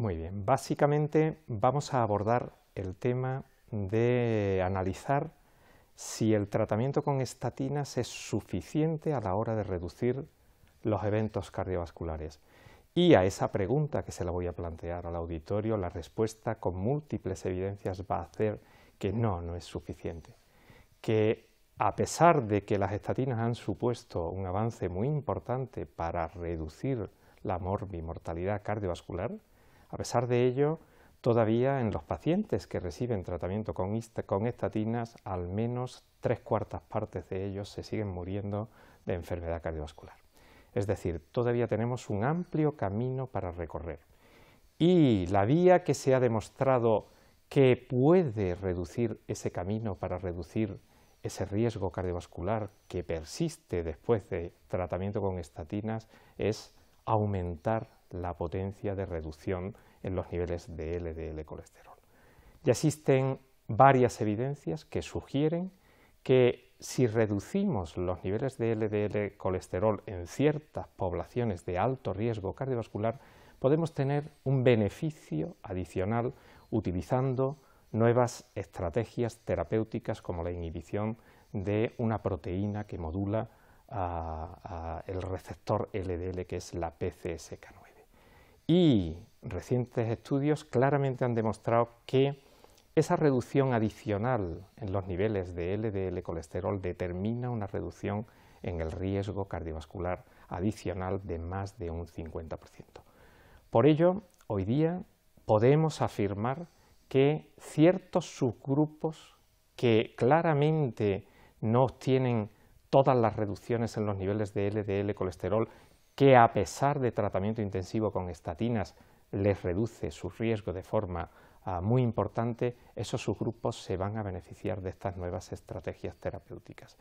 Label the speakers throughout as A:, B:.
A: Muy bien, básicamente vamos a abordar el tema de analizar si el tratamiento con estatinas es suficiente a la hora de reducir los eventos cardiovasculares. Y a esa pregunta que se la voy a plantear al auditorio, la respuesta con múltiples evidencias va a hacer que no, no es suficiente. Que a pesar de que las estatinas han supuesto un avance muy importante para reducir la morbimortalidad cardiovascular, a pesar de ello, todavía en los pacientes que reciben tratamiento con, estatinas, al menos tres cuartas partes de ellos se siguen muriendo de enfermedad cardiovascular. Es decir, todavía tenemos un amplio camino para recorrer. Y la vía que se ha demostrado que puede reducir ese camino para reducir ese riesgo cardiovascular que persiste después de tratamiento con estatinas es aumentar la potencia de reducción en los niveles de LDL colesterol. Ya existen varias evidencias que sugieren que si reducimos los niveles de LDL colesterol en ciertas poblaciones de alto riesgo cardiovascular, podemos tener un beneficio adicional utilizando nuevas estrategias terapéuticas como la inhibición de una proteína que modula ah, ah, el receptor LDL, que es la PCSK9. Y recientes estudios claramente han demostrado que esa reducción adicional en los niveles de LDL colesterol determina una reducción en el riesgo cardiovascular adicional de más de un 50%. Por ello, hoy día podemos afirmar que ciertos subgrupos que claramente no obtienen todas las reducciones en los niveles de LDL colesterol que a pesar de tratamiento intensivo con estatinas les reduce su riesgo de forma ah, muy importante, esos subgrupos se van a beneficiar de estas nuevas estrategias terapéuticas.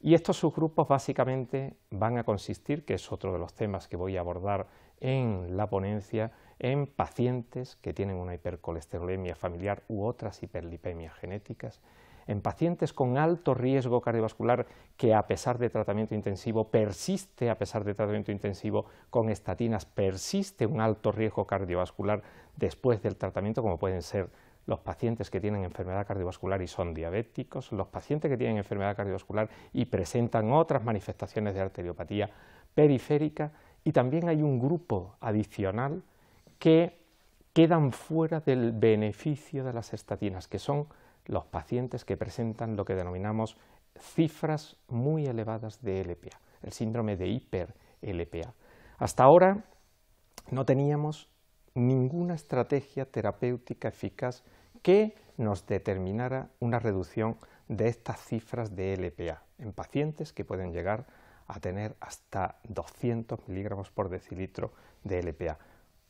A: Y estos subgrupos básicamente van a consistir, que es otro de los temas que voy a abordar en la ponencia, en pacientes que tienen una hipercolesterolemia familiar u otras hiperlipemias genéticas, en pacientes con alto riesgo cardiovascular que a pesar de tratamiento intensivo persiste, a pesar de tratamiento intensivo con estatinas, persiste un alto riesgo cardiovascular después del tratamiento, como pueden ser los pacientes que tienen enfermedad cardiovascular y son diabéticos, los pacientes que tienen enfermedad cardiovascular y presentan otras manifestaciones de arteriopatía periférica, y también hay un grupo adicional que quedan fuera del beneficio de las estatinas, que son los pacientes que presentan lo que denominamos cifras muy elevadas de LPA, el síndrome de hiper-LPA. Hasta ahora no teníamos ninguna estrategia terapéutica eficaz que nos determinara una reducción de estas cifras de LPA en pacientes que pueden llegar a tener hasta 200 miligramos por decilitro de LPA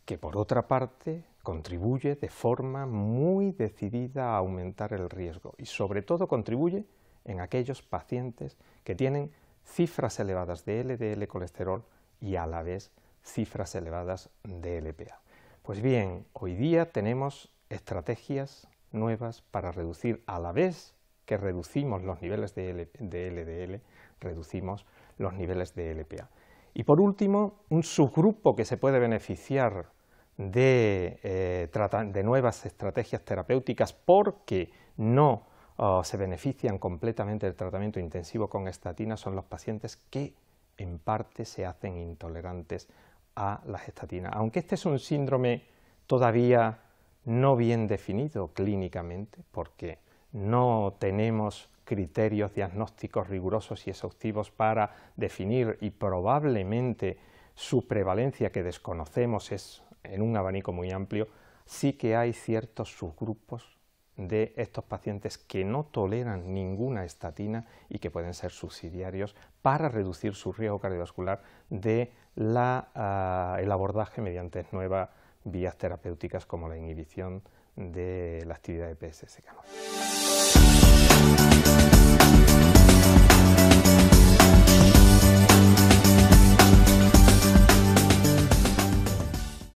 A: que por otra parte contribuye de forma muy decidida a aumentar el riesgo y sobre todo contribuye en aquellos pacientes que tienen cifras elevadas de LDL colesterol y a la vez cifras elevadas de LPA. Pues bien, hoy día tenemos estrategias nuevas para reducir a la vez que reducimos los niveles de, LDL, reducimos los niveles de LPA. Y por último, un subgrupo que se puede beneficiar eh, de, nuevas estrategias terapéuticas porque no oh, se benefician completamente del tratamiento intensivo con estatina son los pacientes que en parte se hacen intolerantes a las estatinas. Aunque este es un síndrome todavía no bien definido clínicamente, porque no tenemos criterios diagnósticos rigurosos y exhaustivos para definir y probablemente su prevalencia que desconocemos es en un abanico muy amplio, sí que hay ciertos subgrupos de estos pacientes que no toleran ninguna estatina y que pueden ser subsidiarios para reducir su riesgo cardiovascular de ah, el abordaje mediante nuevas vías terapéuticas como la inhibición de la actividad de PSSK.